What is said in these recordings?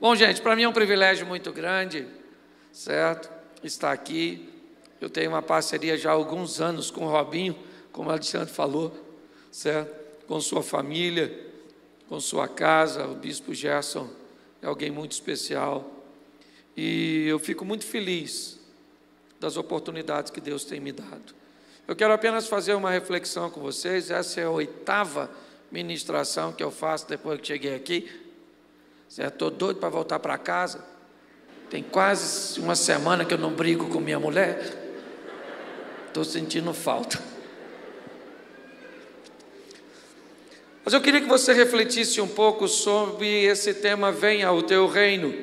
Bom, gente, para mim é um privilégio muito grande, certo? Estar aqui. Eu tenho uma parceria já há alguns anos com o Robinho, como o Alexandre falou, certo? Com sua família, com sua casa. O bispo Gerson é alguém muito especial. E eu fico muito feliz das oportunidades que Deus tem me dado. Eu quero apenas fazer uma reflexão com vocês. Essa é a oitava ministração que eu faço depois que cheguei aqui. Estou doido para voltar para casa. Tem quase uma semana que eu não brigo com minha mulher. Estou sentindo falta. Mas eu queria que você refletisse um pouco sobre esse tema Venha o teu reino.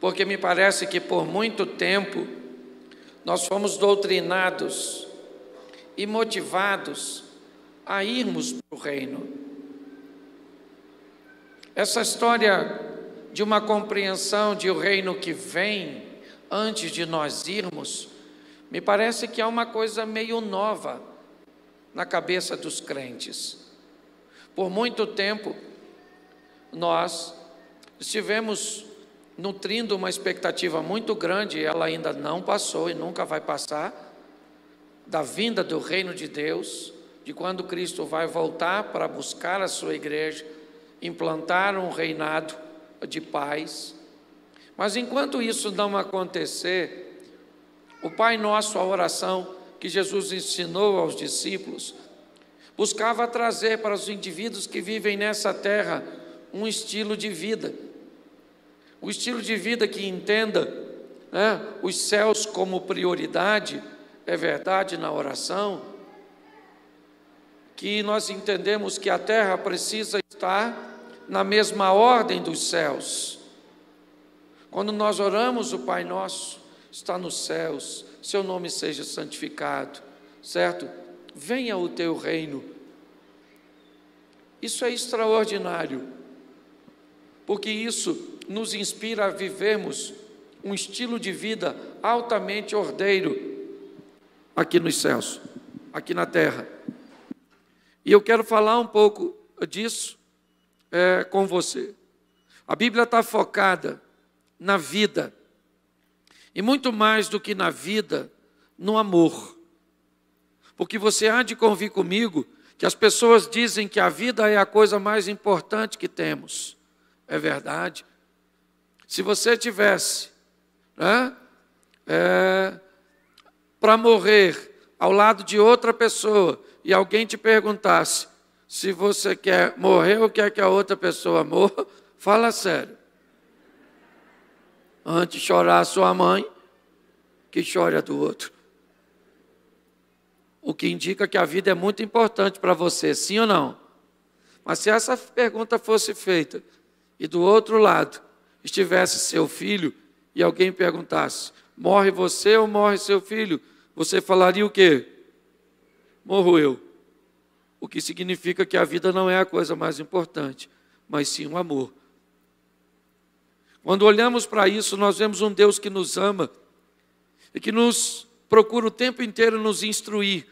Porque me parece que por muito tempo nós fomos doutrinados e motivados a irmos para o reino. Essa história de uma compreensão de o um reino que vem antes de nós irmos, me parece que é uma coisa meio nova na cabeça dos crentes. Por muito tempo, nós estivemos nutrindo uma expectativa muito grande, ela ainda não passou e nunca vai passar, da vinda do reino de Deus, de quando Cristo vai voltar para buscar a sua igreja implantar um reinado de paz. Mas enquanto isso não acontecer, o Pai Nosso, a oração que Jesus ensinou aos discípulos, buscava trazer para os indivíduos que vivem nessa terra um estilo de vida. O estilo de vida que entenda né, os céus como prioridade, é verdade na oração, que nós entendemos que a terra precisa estar na mesma ordem dos céus. Quando nós oramos o Pai Nosso, está nos céus, seu nome seja santificado, certo? Venha o teu reino. Isso é extraordinário, porque isso nos inspira a vivermos um estilo de vida altamente ordeiro aqui nos céus, aqui na terra. E eu quero falar um pouco disso é, com você. A Bíblia está focada na vida, e muito mais do que na vida, no amor. Porque você há de convir comigo que as pessoas dizem que a vida é a coisa mais importante que temos. É verdade. Se você tivesse né, é, para morrer ao lado de outra pessoa e alguém te perguntasse se você quer morrer ou quer que a outra pessoa morra, fala sério. Antes chorar a sua mãe, que chore a do outro. O que indica que a vida é muito importante para você, sim ou não? Mas se essa pergunta fosse feita e do outro lado estivesse seu filho e alguém perguntasse: morre você ou morre seu filho? Você falaria o quê? Morro eu. O que significa que a vida não é a coisa mais importante, mas sim o amor. Quando olhamos para isso, nós vemos um Deus que nos ama e que nos procura o tempo inteiro nos instruir.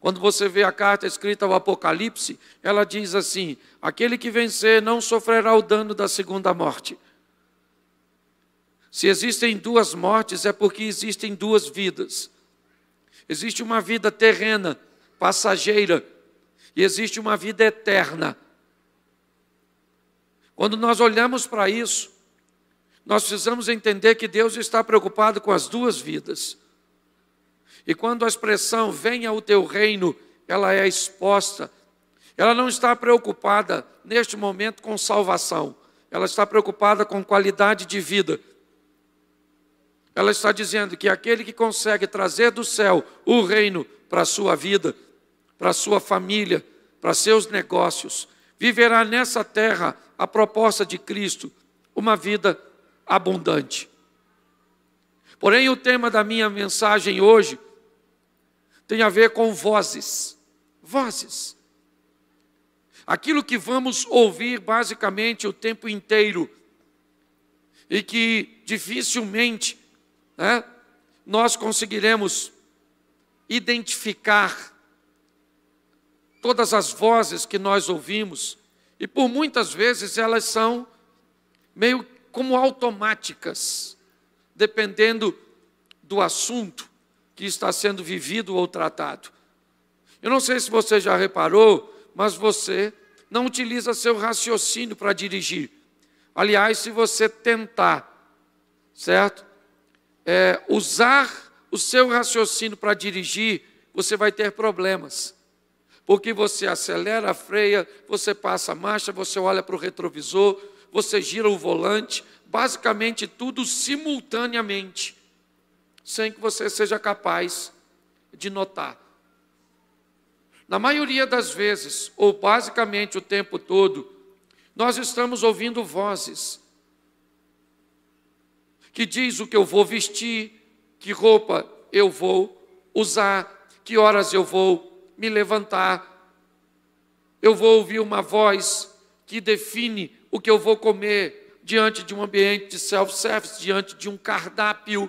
Quando você vê a carta escrita ao Apocalipse, ela diz assim: Aquele que vencer não sofrerá o dano da segunda morte. Se existem duas mortes, é porque existem duas vidas. Existe uma vida terrena, passageira, e existe uma vida eterna. Quando nós olhamos para isso, nós precisamos entender que Deus está preocupado com as duas vidas. E quando a expressão venha o teu reino, ela é exposta. Ela não está preocupada neste momento com salvação, ela está preocupada com qualidade de vida. Ela está dizendo que aquele que consegue trazer do céu o reino para a sua vida, para sua família, para seus negócios. Viverá nessa terra a proposta de Cristo, uma vida abundante. Porém, o tema da minha mensagem hoje tem a ver com vozes. Vozes. Aquilo que vamos ouvir basicamente o tempo inteiro e que dificilmente né, nós conseguiremos identificar todas as vozes que nós ouvimos, e por muitas vezes elas são meio como automáticas, dependendo do assunto que está sendo vivido ou tratado. Eu não sei se você já reparou, mas você não utiliza seu raciocínio para dirigir. Aliás, se você tentar, certo? É, usar o seu raciocínio para dirigir, você vai ter problemas porque você acelera a freia, você passa a marcha, você olha para o retrovisor, você gira o volante, basicamente tudo simultaneamente, sem que você seja capaz de notar. Na maioria das vezes, ou basicamente o tempo todo, nós estamos ouvindo vozes que diz o que eu vou vestir, que roupa eu vou usar, que horas eu vou me levantar. Eu vou ouvir uma voz que define o que eu vou comer diante de um ambiente de self-service, diante de um cardápio.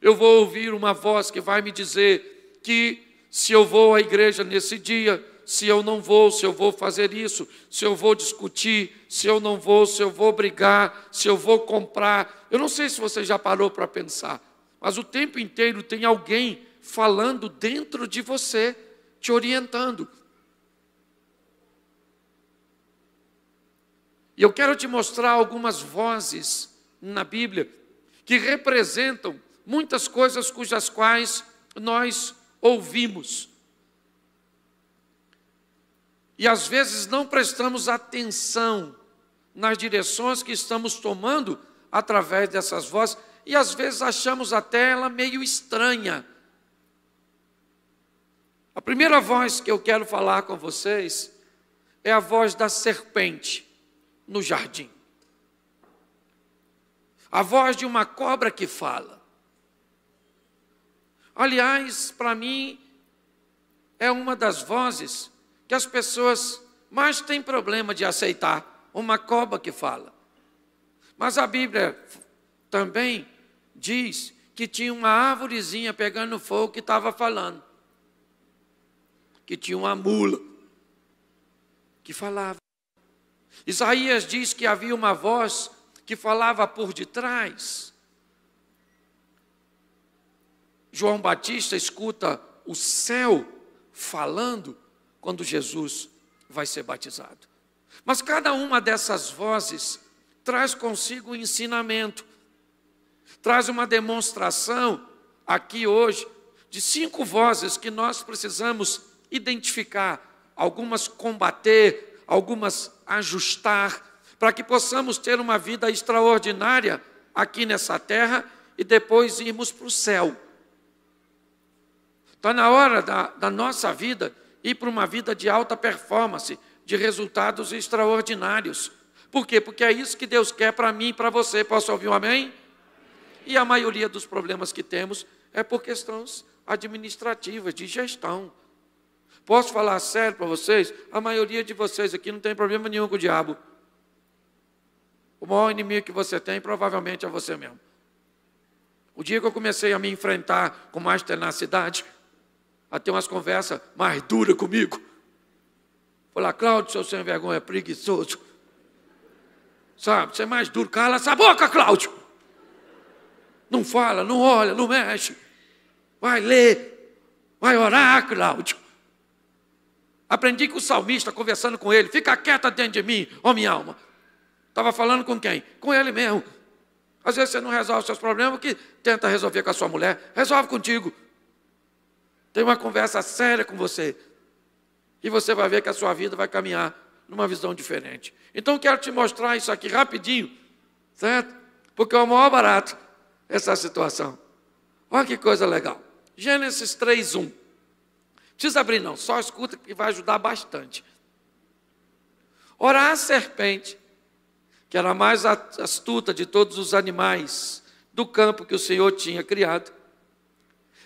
Eu vou ouvir uma voz que vai me dizer que se eu vou à igreja nesse dia, se eu não vou, se eu vou fazer isso, se eu vou discutir, se eu não vou, se eu vou brigar, se eu vou comprar. Eu não sei se você já parou para pensar, mas o tempo inteiro tem alguém falando dentro de você te orientando. E eu quero te mostrar algumas vozes na Bíblia que representam muitas coisas cujas quais nós ouvimos. E às vezes não prestamos atenção nas direções que estamos tomando através dessas vozes, e às vezes achamos até ela meio estranha, a primeira voz que eu quero falar com vocês é a voz da serpente no jardim. A voz de uma cobra que fala. Aliás, para mim, é uma das vozes que as pessoas mais têm problema de aceitar uma cobra que fala. Mas a Bíblia também diz que tinha uma árvorezinha pegando fogo que estava falando que tinha uma mula que falava. Isaías diz que havia uma voz que falava por detrás. João Batista escuta o céu falando quando Jesus vai ser batizado. Mas cada uma dessas vozes traz consigo um ensinamento, traz uma demonstração aqui hoje de cinco vozes que nós precisamos identificar, algumas combater, algumas ajustar, para que possamos ter uma vida extraordinária aqui nessa terra e depois irmos para o céu. Está na hora da, da nossa vida ir para uma vida de alta performance, de resultados extraordinários. Por quê? Porque é isso que Deus quer para mim e para você. Posso ouvir um amém? E a maioria dos problemas que temos é por questões administrativas, de gestão. Posso falar sério para vocês? A maioria de vocês aqui não tem problema nenhum com o diabo. O maior inimigo que você tem provavelmente é você mesmo. O dia que eu comecei a me enfrentar com mais tenacidade, a ter umas conversas mais duras comigo, falar, Cláudio, seu sem vergonha, é preguiçoso. Sabe, você é mais duro, cala essa boca, Cláudio. Não fala, não olha, não mexe. Vai ler, vai orar, Cláudio. Aprendi que o salmista, conversando com ele, fica quieta dentro de mim, ó minha alma. Estava falando com quem? Com ele mesmo. Às vezes você não resolve os seus problemas, que tenta resolver com a sua mulher, resolve contigo. Tem uma conversa séria com você. E você vai ver que a sua vida vai caminhar numa visão diferente. Então quero te mostrar isso aqui rapidinho, certo? Porque é o maior barato essa situação. Olha que coisa legal. Gênesis 3:1 precisa abrir, não, só escuta que vai ajudar bastante. Ora, a serpente, que era a mais astuta de todos os animais do campo que o Senhor tinha criado,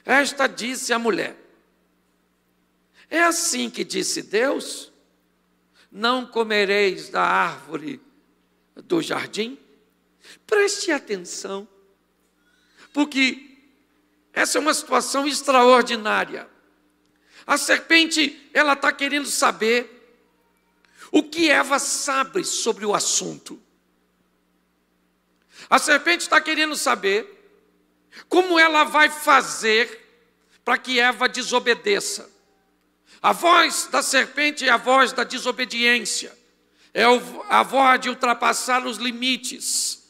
esta disse à mulher: É assim que disse Deus: Não comereis da árvore do jardim? Preste atenção, porque essa é uma situação extraordinária. A serpente, ela está querendo saber o que Eva sabe sobre o assunto. A serpente está querendo saber como ela vai fazer para que Eva desobedeça. A voz da serpente é a voz da desobediência, é a voz de ultrapassar os limites.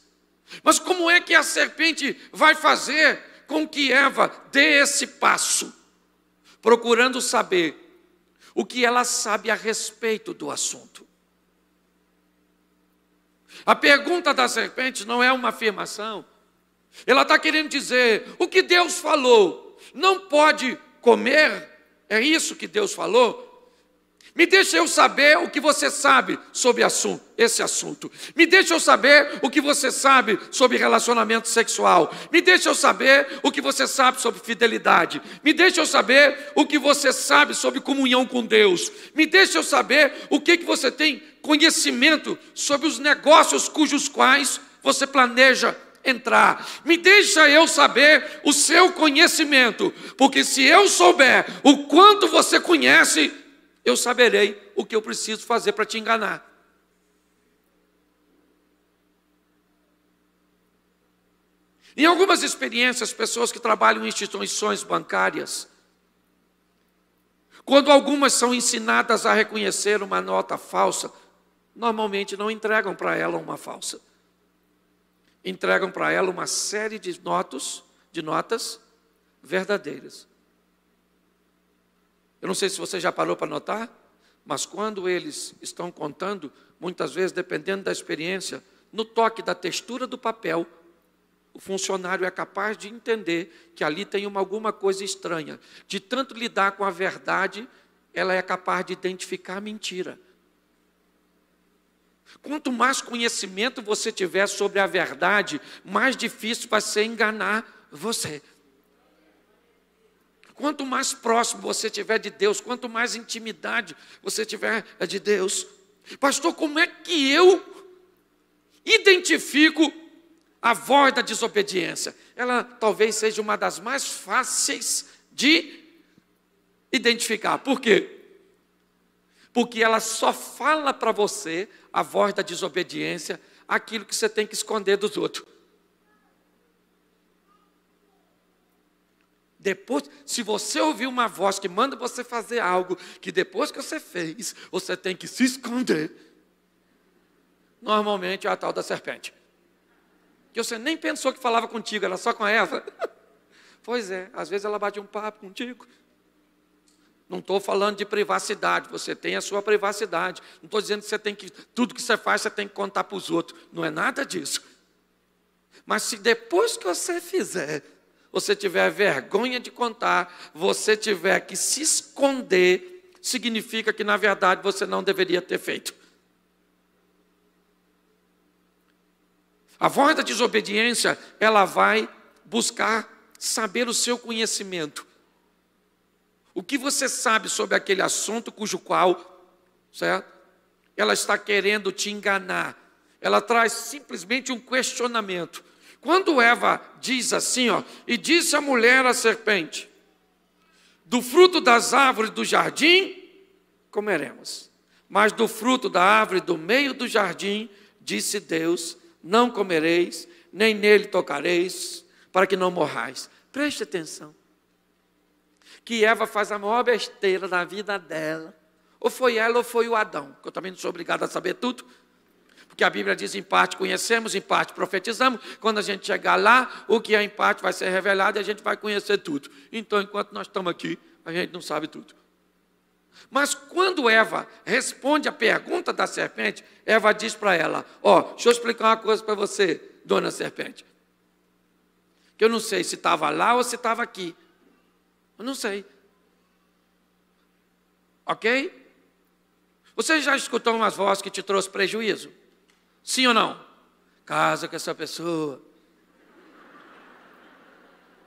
Mas como é que a serpente vai fazer com que Eva dê esse passo? procurando saber o que ela sabe a respeito do assunto. A pergunta da serpente não é uma afirmação. Ela está querendo dizer: o que Deus falou, não pode comer? É isso que Deus falou? Me deixa eu saber o que você sabe sobre assunto, esse assunto. Me deixa eu saber o que você sabe sobre relacionamento sexual. Me deixa eu saber o que você sabe sobre fidelidade. Me deixa eu saber o que você sabe sobre comunhão com Deus. Me deixa eu saber o que, que você tem conhecimento sobre os negócios cujos quais você planeja entrar. Me deixa eu saber o seu conhecimento, porque se eu souber o quanto você conhece, eu saberei o que eu preciso fazer para te enganar. Em algumas experiências, pessoas que trabalham em instituições bancárias, quando algumas são ensinadas a reconhecer uma nota falsa, normalmente não entregam para ela uma falsa. Entregam para ela uma série de notas, de notas verdadeiras. Eu não sei se você já parou para notar, mas quando eles estão contando, muitas vezes, dependendo da experiência, no toque da textura do papel, o funcionário é capaz de entender que ali tem uma, alguma coisa estranha. De tanto lidar com a verdade, ela é capaz de identificar a mentira. Quanto mais conhecimento você tiver sobre a verdade, mais difícil vai ser enganar você. Quanto mais próximo você tiver de Deus, quanto mais intimidade você tiver de Deus. Pastor, como é que eu identifico a voz da desobediência? Ela talvez seja uma das mais fáceis de identificar. Por quê? Porque ela só fala para você a voz da desobediência, aquilo que você tem que esconder dos outros. Depois, se você ouvir uma voz que manda você fazer algo que depois que você fez, você tem que se esconder, normalmente é a tal da serpente. Que você nem pensou que falava contigo, era só com Eva. Pois é, às vezes ela bate um papo contigo. Não estou falando de privacidade, você tem a sua privacidade. Não estou dizendo que você tem que tudo que você faz você tem que contar para os outros. Não é nada disso. Mas se depois que você fizer, você tiver vergonha de contar, você tiver que se esconder, significa que na verdade você não deveria ter feito. A voz da desobediência, ela vai buscar saber o seu conhecimento. O que você sabe sobre aquele assunto cujo qual, certo? Ela está querendo te enganar. Ela traz simplesmente um questionamento. Quando Eva diz assim, ó, e disse a mulher à serpente: Do fruto das árvores do jardim comeremos, mas do fruto da árvore do meio do jardim, disse Deus: Não comereis, nem nele tocareis, para que não morrais. Preste atenção. Que Eva faz a maior besteira da vida dela. Ou foi ela ou foi o Adão, que eu também não sou obrigado a saber tudo, que a Bíblia diz em parte conhecemos, em parte profetizamos. Quando a gente chegar lá, o que é em parte vai ser revelado e a gente vai conhecer tudo. Então, enquanto nós estamos aqui, a gente não sabe tudo. Mas quando Eva responde a pergunta da serpente, Eva diz para ela: Ó, oh, deixa eu explicar uma coisa para você, dona serpente. Que eu não sei se estava lá ou se estava aqui. Eu não sei. Ok? Você já escutou umas vozes que te trouxe prejuízo? Sim ou não? Casa com essa pessoa.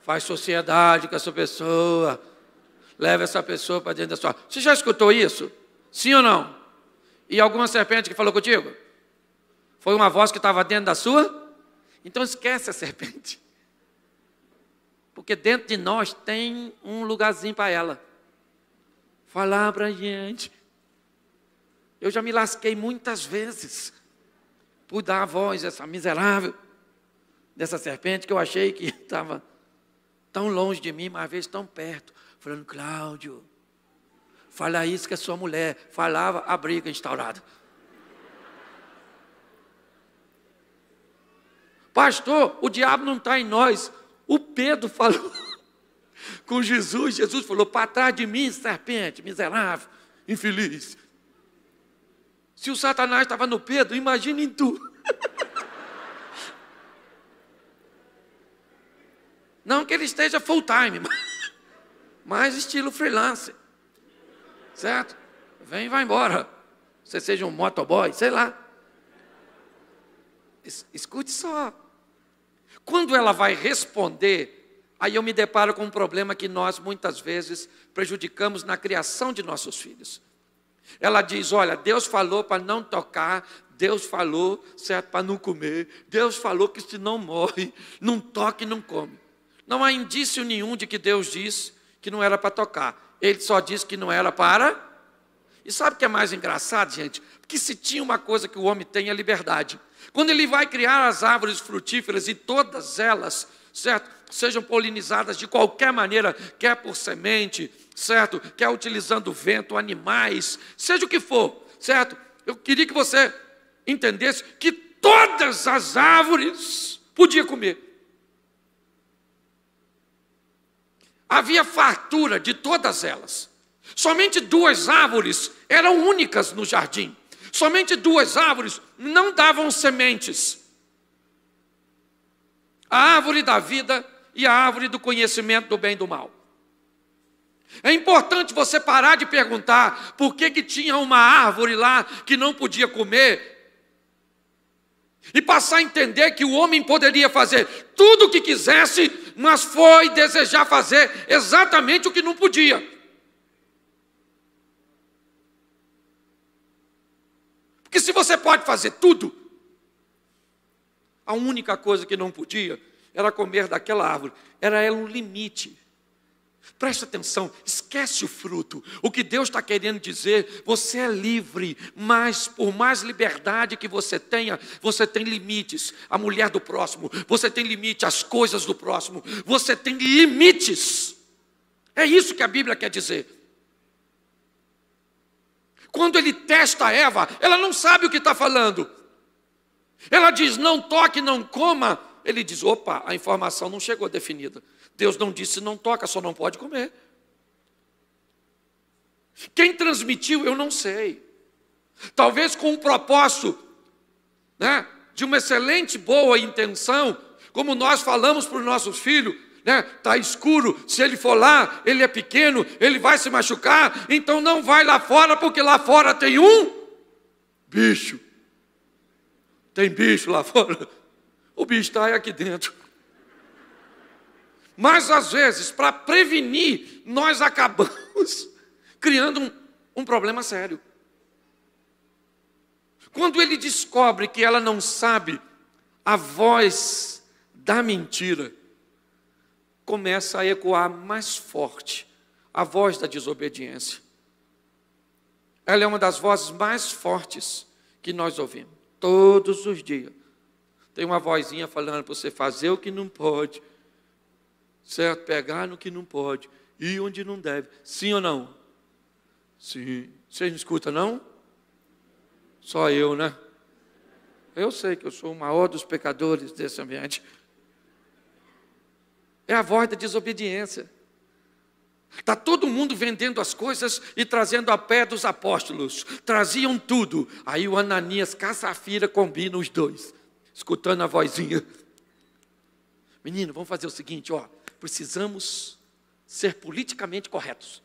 Faz sociedade com essa pessoa. Leva essa pessoa para dentro da sua. Você já escutou isso? Sim ou não? E alguma serpente que falou contigo? Foi uma voz que estava dentro da sua? Então esquece a serpente. Porque dentro de nós tem um lugarzinho para ela. Falar para a gente. Eu já me lasquei muitas vezes por dar a voz a essa miserável, dessa serpente que eu achei que estava tão longe de mim, mas às vezes tão perto, falando, Cláudio, fala isso que é sua mulher, falava a briga instaurada. Pastor, o diabo não está em nós. O Pedro falou com Jesus, Jesus falou, para trás de mim, serpente, miserável, infeliz. Se o Satanás estava no Pedro, imagine em tu. Não que ele esteja full time, mas estilo freelance. Certo? Vem e vai embora. Você seja um motoboy, sei lá. Escute só. Quando ela vai responder, aí eu me deparo com um problema que nós muitas vezes prejudicamos na criação de nossos filhos. Ela diz: Olha, Deus falou para não tocar, Deus falou certo para não comer, Deus falou que se não morre, não toque e não come. Não há indício nenhum de que Deus disse que não era para tocar. Ele só disse que não era para. E sabe o que é mais engraçado, gente? Porque se tinha uma coisa que o homem tem é liberdade. Quando ele vai criar as árvores frutíferas e todas elas, certo, sejam polinizadas de qualquer maneira, quer por semente, certo? Quer utilizando vento, animais, seja o que for, certo? Eu queria que você entendesse que todas as árvores podia comer. Havia fartura de todas elas. Somente duas árvores eram únicas no jardim. Somente duas árvores não davam sementes: a árvore da vida e a árvore do conhecimento do bem e do mal. É importante você parar de perguntar por que, que tinha uma árvore lá que não podia comer. E passar a entender que o homem poderia fazer tudo o que quisesse, mas foi desejar fazer exatamente o que não podia. Porque se você pode fazer tudo, a única coisa que não podia era comer daquela árvore, era ela um limite. Presta atenção, esquece o fruto. O que Deus está querendo dizer, você é livre, mas por mais liberdade que você tenha, você tem limites. A mulher do próximo, você tem limite, as coisas do próximo, você tem limites. É isso que a Bíblia quer dizer. Quando ele testa Eva, ela não sabe o que está falando. Ela diz: não toque, não coma. Ele diz: opa, a informação não chegou definida. Deus não disse não toca, só não pode comer. Quem transmitiu, eu não sei. Talvez com o um propósito né, de uma excelente, boa intenção, como nós falamos para os nossos filhos, né? Tá escuro, se ele for lá, ele é pequeno, ele vai se machucar, então não vai lá fora porque lá fora tem um bicho. Tem bicho lá fora. O bicho está aqui dentro. Mas às vezes, para prevenir, nós acabamos criando um, um problema sério. Quando ele descobre que ela não sabe a voz da mentira, começa a ecoar mais forte a voz da desobediência. Ela é uma das vozes mais fortes que nós ouvimos todos os dias. Tem uma vozinha falando para você fazer o que não pode, certo? Pegar no que não pode, ir onde não deve. Sim ou não? Sim. Vocês não escutam, não? Só eu, né? Eu sei que eu sou o maior dos pecadores desse ambiente. É a voz da desobediência. Está todo mundo vendendo as coisas e trazendo a pé dos apóstolos. Traziam tudo. Aí o Ananias caça a combina os dois, escutando a vozinha. Menino, vamos fazer o seguinte, ó precisamos ser politicamente corretos.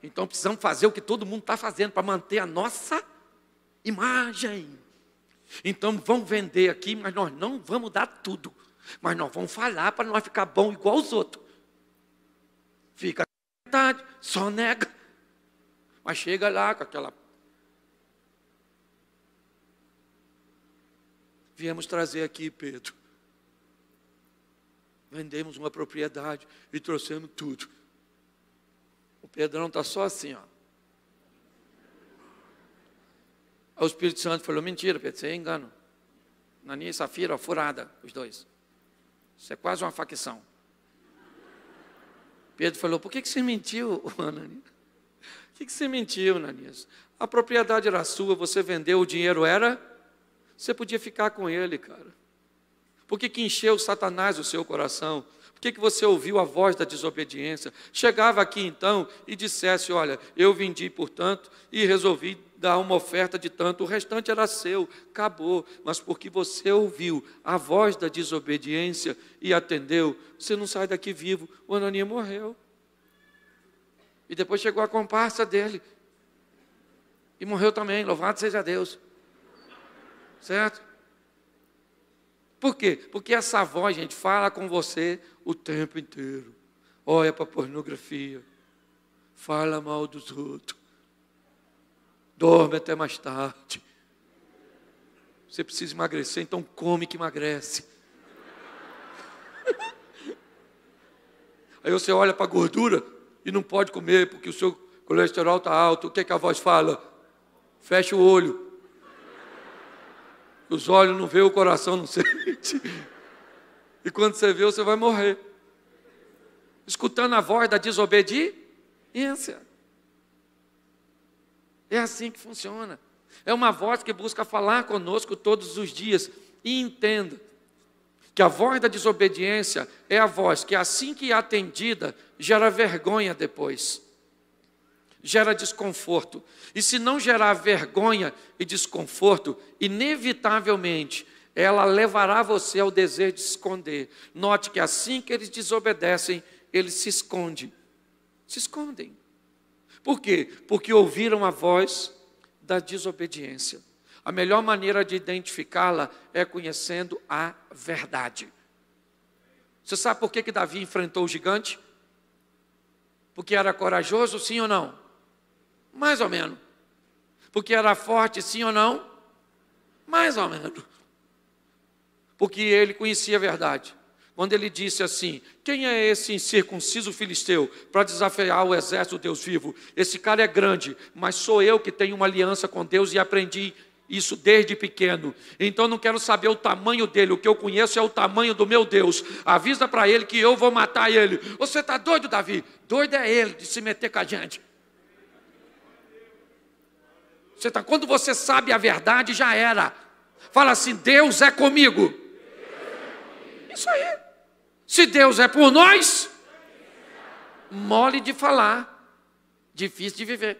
Então precisamos fazer o que todo mundo está fazendo para manter a nossa imagem. Então vão vender aqui, mas nós não vamos dar tudo. Mas nós vamos falar para nós ficar bom igual os outros. Fica metade, só nega. Mas chega lá com aquela. Viemos trazer aqui, Pedro vendemos uma propriedade e trouxemos tudo. O Pedrão está só assim, ó. Aí o Espírito Santo falou: mentira, Pedro, você é engano. Nani e Safira, ó, furada, os dois. Isso é quase uma facção. Pedro falou: por que, que você mentiu, Naninha Por que, que você mentiu, Naninha A propriedade era sua, você vendeu, o dinheiro era. Você podia ficar com ele, cara. Por que, que encheu Satanás o seu coração? Por que, que você ouviu a voz da desobediência? Chegava aqui então e dissesse: Olha, eu vendi por tanto e resolvi dar uma oferta de tanto, o restante era seu, acabou. Mas porque você ouviu a voz da desobediência e atendeu, você não sai daqui vivo. O Anania morreu. E depois chegou a comparsa dele. E morreu também, louvado seja Deus. Certo? Por quê? Porque essa voz, gente, fala com você o tempo inteiro. Olha para pornografia, fala mal dos outros, dorme até mais tarde. Você precisa emagrecer, então come que emagrece. Aí você olha para a gordura e não pode comer porque o seu colesterol está alto. O que, é que a voz fala? Fecha o olho, os olhos não veem, o coração não sente. E quando você vê, você vai morrer. Escutando a voz da desobediência. É assim que funciona. É uma voz que busca falar conosco todos os dias. E entenda que a voz da desobediência é a voz que, assim que é atendida, gera vergonha depois gera desconforto. E se não gerar vergonha e desconforto, inevitavelmente ela levará você ao desejo de se esconder. Note que assim que eles desobedecem, eles se escondem. Se escondem. Por quê? Porque ouviram a voz da desobediência. A melhor maneira de identificá-la é conhecendo a verdade. Você sabe por que, que Davi enfrentou o gigante? Porque era corajoso, sim ou não? Mais ou menos. Porque era forte, sim ou não? Mais ou menos. Porque ele conhecia a verdade. Quando ele disse assim: Quem é esse incircunciso filisteu para desafiar o exército Deus vivo? Esse cara é grande, mas sou eu que tenho uma aliança com Deus e aprendi isso desde pequeno. Então não quero saber o tamanho dele. O que eu conheço é o tamanho do meu Deus. Avisa para ele que eu vou matar ele. Você está doido, Davi? Doido é ele de se meter com a gente. Você tá, quando você sabe a verdade, já era. Fala assim: Deus é comigo. Isso aí. Se Deus é por nós, mole de falar, difícil de viver.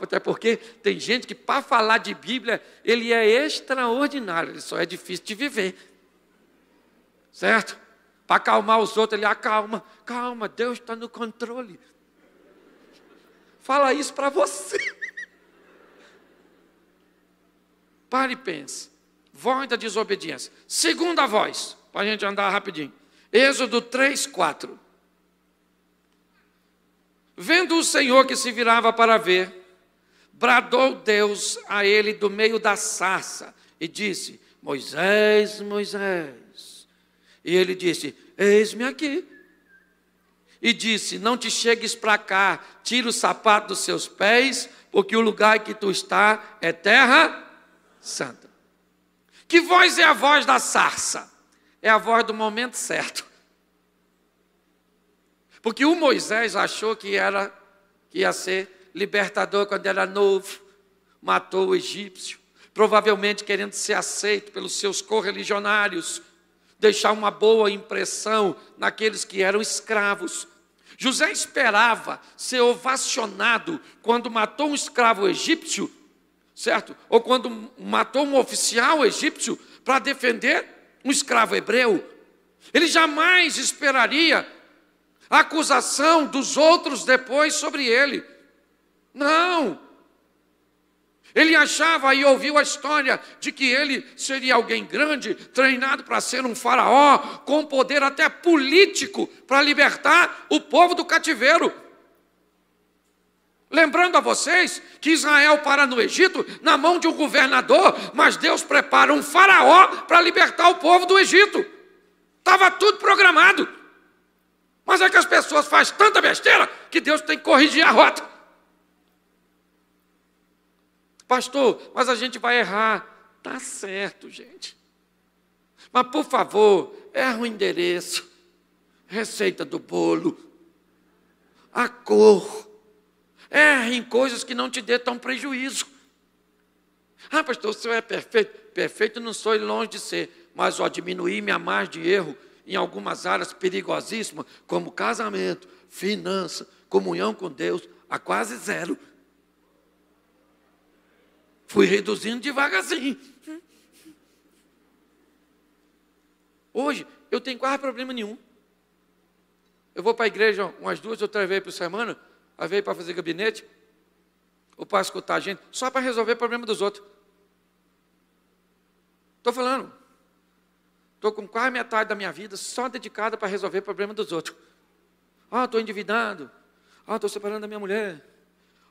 Até porque tem gente que, para falar de Bíblia, ele é extraordinário, ele só é difícil de viver. Certo? Para acalmar os outros, ele acalma. Calma, Deus está no controle. Fala isso para você. Pare e pense. Voz da desobediência. Segunda voz, para a gente andar rapidinho. Êxodo 3, 4. Vendo o Senhor que se virava para ver, bradou Deus a ele do meio da sarça e disse: Moisés, Moisés. E ele disse: Eis-me aqui e disse: Não te chegues para cá, tira o sapato dos seus pés, porque o lugar em que tu está é terra santa. Que voz é a voz da sarça? É a voz do momento certo. Porque o Moisés achou que era que ia ser libertador quando era novo, matou o egípcio, provavelmente querendo ser aceito pelos seus correligionários deixar uma boa impressão naqueles que eram escravos. José esperava ser ovacionado quando matou um escravo egípcio, certo? Ou quando matou um oficial egípcio para defender um escravo hebreu. Ele jamais esperaria a acusação dos outros depois sobre ele. Não, ele achava e ouviu a história de que ele seria alguém grande, treinado para ser um faraó, com poder até político para libertar o povo do cativeiro. Lembrando a vocês que Israel para no Egito na mão de um governador, mas Deus prepara um faraó para libertar o povo do Egito. Estava tudo programado. Mas é que as pessoas fazem tanta besteira que Deus tem que corrigir a rota. Pastor, mas a gente vai errar. Tá certo, gente. Mas por favor, erra o endereço, receita do bolo, a cor. Erra em coisas que não te dê tão prejuízo. Ah, pastor, o senhor é perfeito. Perfeito não sou e longe de ser, mas ó, diminuir minha margem de erro em algumas áreas perigosíssimas, como casamento, finança, comunhão com Deus, a quase zero fui reduzindo devagarzinho. Hoje, eu tenho quase problema nenhum. Eu vou para a igreja umas duas ou três vezes por semana, às vezes para fazer gabinete, ou para escutar a gente, só para resolver o problema dos outros. Estou falando. Estou com quase metade da minha vida só dedicada para resolver o problema dos outros. Ah, estou endividado. Ah, estou separando da minha mulher.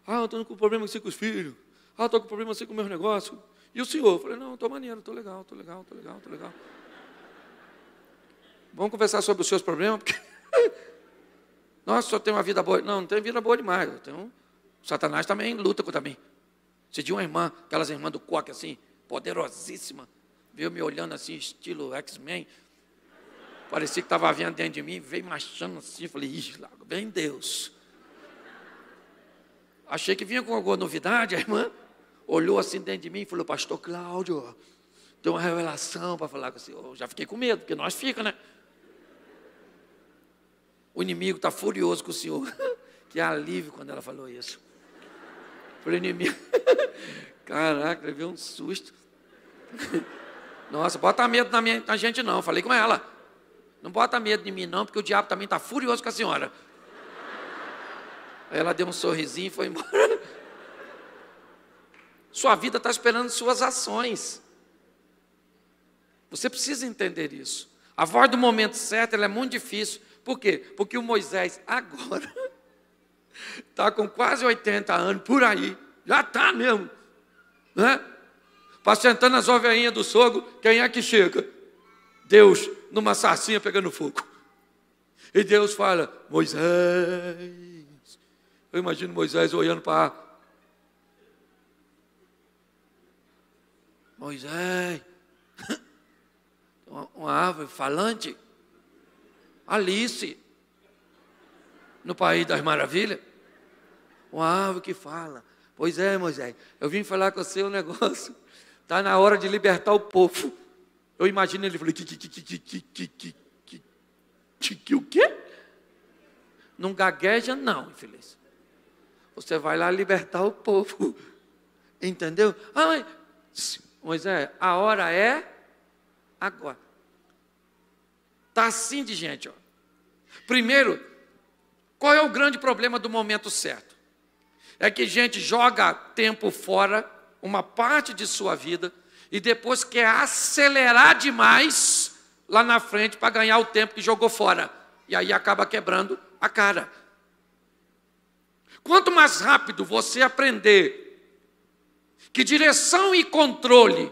Ah, estou com problema com os filhos. Ah, estou com problema assim com o meu negócio. E o senhor? Eu falei, não, estou maneiro, estou legal, estou legal, estou legal, estou legal. Vamos conversar sobre os seus problemas, porque. Nossa, só tem uma vida boa. Não, não tem vida boa demais. Eu tenho... Satanás também luta contra mim. Se de uma irmã, aquelas irmãs do coque assim, poderosíssima, veio me olhando assim, estilo X-Men. Parecia que estava vindo dentro de mim, veio machando assim, falei, Ih, vem Deus. Achei que vinha com alguma novidade, a irmã olhou assim dentro de mim e falou: Pastor Cláudio, tem uma revelação para falar com o senhor. Eu já fiquei com medo, porque nós fica, né? O inimigo está furioso com o senhor. que alívio quando ela falou isso. Falei, inimigo. Caraca, levei um susto. Nossa, bota medo na, minha, na gente não. Falei com ela. Não bota medo em mim não, porque o diabo também está furioso com a senhora. Aí ela deu um sorrisinho e foi embora. Sua vida está esperando suas ações. Você precisa entender isso. A voz do momento certo é muito difícil. Por quê? Porque o Moisés agora está com quase 80 anos por aí. Já está mesmo. Né? Pacentando as ovelhinhas do sogro, quem é que chega? Deus, numa sarcinha pegando fogo. E Deus fala, Moisés. Eu imagino Moisés olhando para Moisés, uma, uma árvore falante, Alice, no País das Maravilhas, uma árvore que fala. Pois é, Moisés, eu vim falar com você um negócio. Está na hora de libertar o povo. Eu imagino ele falando, que, que, que, que, que, que, que, que, que, que o quê? Não gagueja, não, infeliz. Você vai lá libertar o povo. Entendeu? Ai, Moisés, a hora é agora. Está assim de gente. Ó. Primeiro, qual é o grande problema do momento certo? É que gente joga tempo fora, uma parte de sua vida, e depois quer acelerar demais lá na frente para ganhar o tempo que jogou fora. E aí acaba quebrando a cara. Quanto mais rápido você aprender que direção e controle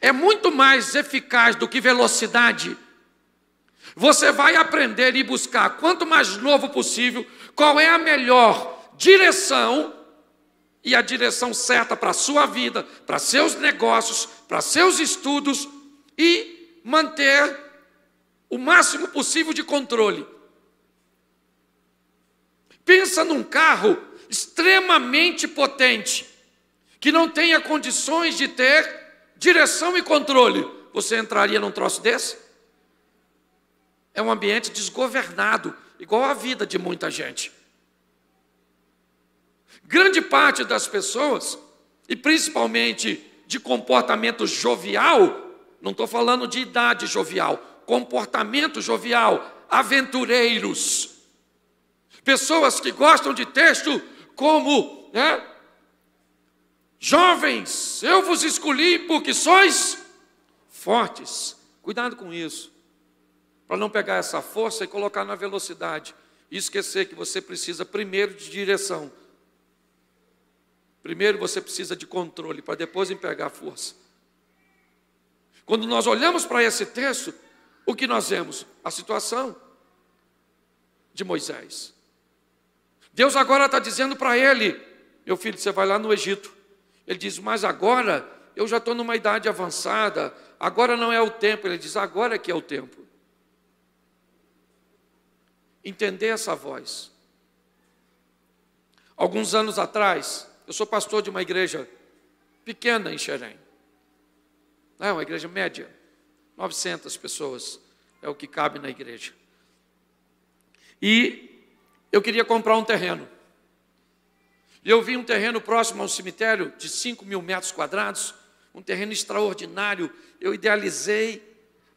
é muito mais eficaz do que velocidade, você vai aprender e buscar, quanto mais novo possível, qual é a melhor direção e a direção certa para a sua vida, para seus negócios, para seus estudos e manter o máximo possível de controle. Pensa num carro extremamente potente que não tenha condições de ter direção e controle, você entraria num troço desse? É um ambiente desgovernado, igual a vida de muita gente. Grande parte das pessoas, e principalmente de comportamento jovial, não estou falando de idade jovial, comportamento jovial, aventureiros, pessoas que gostam de texto como né, Jovens, eu vos escolhi porque sois fortes. Cuidado com isso, para não pegar essa força e colocar na velocidade e esquecer que você precisa primeiro de direção. Primeiro você precisa de controle para depois empregar força. Quando nós olhamos para esse texto, o que nós vemos? A situação de Moisés. Deus agora está dizendo para ele: meu filho, você vai lá no Egito, ele diz: Mas agora eu já estou numa idade avançada, agora não é o tempo. Ele diz: Agora é que é o tempo. Entender essa voz. Alguns anos atrás, eu sou pastor de uma igreja pequena em Xerém. É uma igreja média, 900 pessoas é o que cabe na igreja. E eu queria comprar um terreno. E eu vi um terreno próximo a um cemitério de 5 mil metros quadrados, um terreno extraordinário. Eu idealizei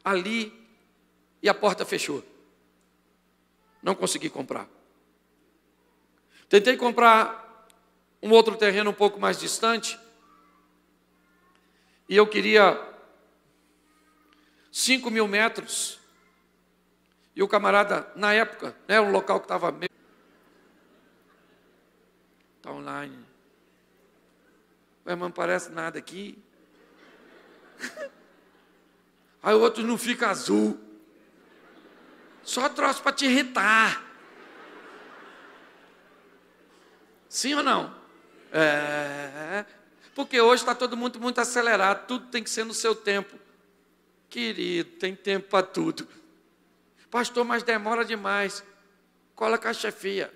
ali e a porta fechou. Não consegui comprar. Tentei comprar um outro terreno um pouco mais distante. E eu queria 5 mil metros. E o camarada, na época, né, um local que estava meio Está online. Ué, mas não parece nada aqui. Aí o outro não fica azul. Só troço para te irritar. Sim ou não? É. Porque hoje está todo mundo muito acelerado, tudo tem que ser no seu tempo. Querido, tem tempo para tudo. Pastor, mas demora demais. Cola com a chefia.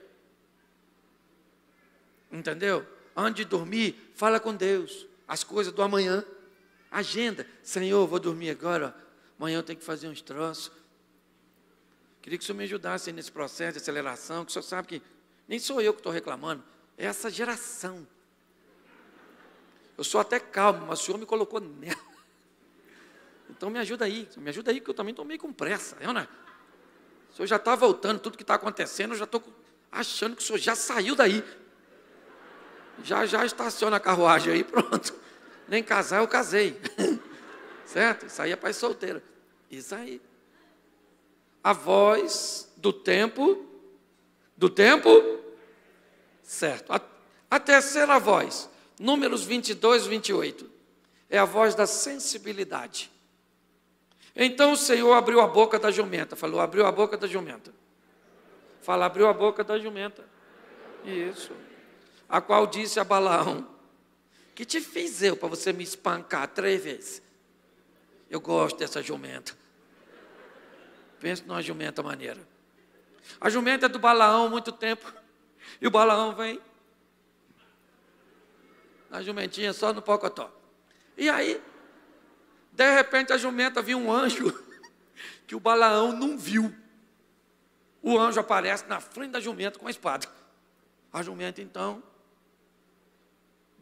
Entendeu? Antes de dormir, fala com Deus. As coisas do amanhã. Agenda. Senhor, vou dormir agora. Amanhã eu tenho que fazer uns troços. Queria que o Senhor me ajudasse nesse processo de aceleração, que o Senhor sabe que nem sou eu que estou reclamando, é essa geração. Eu sou até calmo, mas o Senhor me colocou nela. Então me ajuda aí, me ajuda aí, que eu também estou meio com pressa. Eu, né? O Senhor já está voltando, tudo que está acontecendo, eu já estou achando que o Senhor já saiu daí já já estaciona a carruagem aí, pronto. Nem casar, eu casei. certo? Isso aí é pai solteiro. Isso aí. A voz do tempo, do tempo certo. A, a terceira voz, números 22, 28, é a voz da sensibilidade. Então o Senhor abriu a boca da jumenta, falou: abriu a boca da jumenta. Fala, abriu a boca da jumenta. Isso a qual disse a Balaão: Que te fiz eu para você me espancar três vezes? Eu gosto dessa jumenta. Pensa numa jumenta maneira. A jumenta é do Balaão há muito tempo. E o Balaão vem. A jumentinha só no pocotó. E aí, de repente, a jumenta viu um anjo que o Balaão não viu. O anjo aparece na frente da jumenta com a espada. A jumenta, então,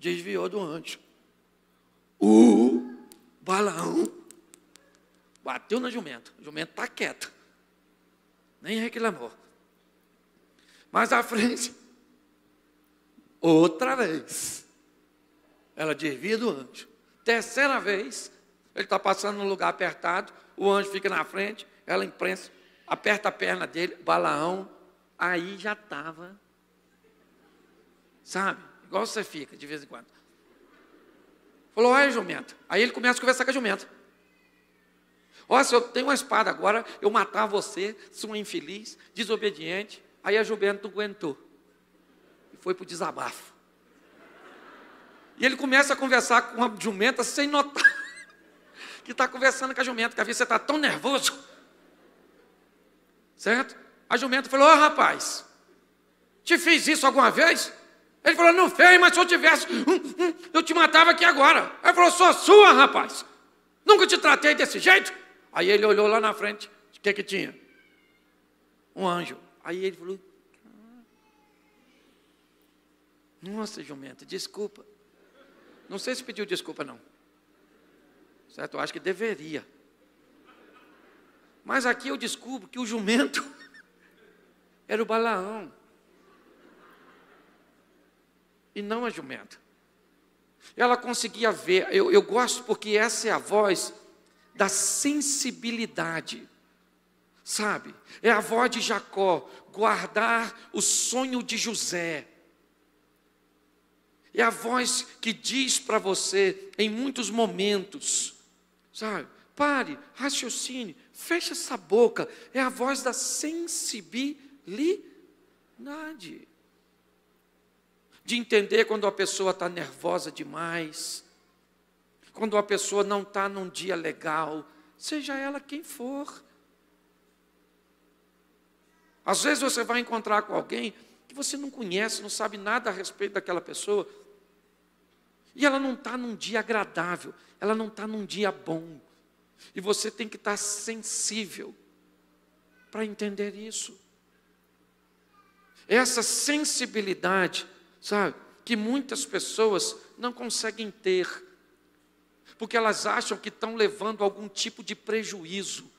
desviou do anjo. O balão bateu na jumenta. A jumenta está quieta. Nem reclamou. Mas à frente, outra vez, ela desvia do anjo. Terceira vez, ele está passando num lugar apertado, o anjo fica na frente, ela imprensa, aperta a perna dele, Balaão, aí já estava, sabe? igual você fica, de vez em quando. Falou, olha, jumento. Aí ele começa a conversar com a jumenta. Ó, se eu tenho uma espada agora, eu matar você, sou infeliz, desobediente. Aí a jumenta aguentou. E foi para o desabafo. E ele começa a conversar com a jumenta sem notar que está conversando com a jumenta, que a você está tão nervoso. Certo? A jumenta falou, ó oh, rapaz, te fiz isso alguma vez? Ele falou, não fez, mas se eu tivesse, hum, hum, eu te matava aqui agora. Aí falou, sou sua, rapaz. Nunca te tratei desse jeito. Aí ele olhou lá na frente, o que que tinha? Um anjo. Aí ele falou, ah, nossa, jumenta, desculpa. Não sei se pediu desculpa, não. Certo? Eu acho que deveria. Mas aqui eu descubro que o jumento era o Balaão e não a jumenta. Ela conseguia ver, eu, eu gosto porque essa é a voz da sensibilidade, sabe? É a voz de Jacó, guardar o sonho de José. É a voz que diz para você em muitos momentos, sabe? Pare, raciocine, feche essa boca. É a voz da sensibilidade de entender quando a pessoa está nervosa demais, quando a pessoa não está num dia legal, seja ela quem for. Às vezes você vai encontrar com alguém que você não conhece, não sabe nada a respeito daquela pessoa, e ela não está num dia agradável, ela não está num dia bom, e você tem que estar tá sensível para entender isso. Essa sensibilidade sabe? Que muitas pessoas não conseguem ter, porque elas acham que estão levando algum tipo de prejuízo